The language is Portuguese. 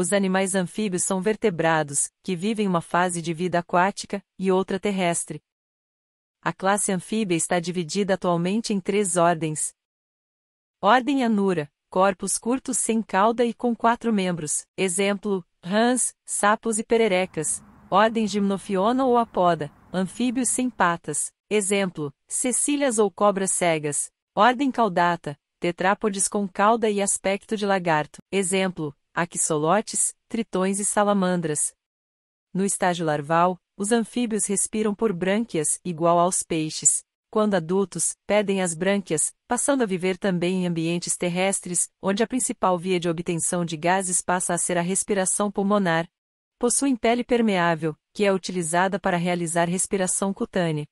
Os animais anfíbios são vertebrados, que vivem uma fase de vida aquática e outra terrestre. A classe anfíbia está dividida atualmente em três ordens. Ordem Anura, corpos curtos sem cauda e com quatro membros, exemplo, rãs, sapos e pererecas. Ordem gimnofiona ou Apoda, anfíbios sem patas, exemplo, cecílias ou cobras cegas. Ordem Caudata, tetrápodes com cauda e aspecto de lagarto, exemplo, axolotes, tritões e salamandras. No estágio larval, os anfíbios respiram por brânquias, igual aos peixes. Quando adultos, pedem as brânquias, passando a viver também em ambientes terrestres, onde a principal via de obtenção de gases passa a ser a respiração pulmonar. Possuem pele permeável, que é utilizada para realizar respiração cutânea.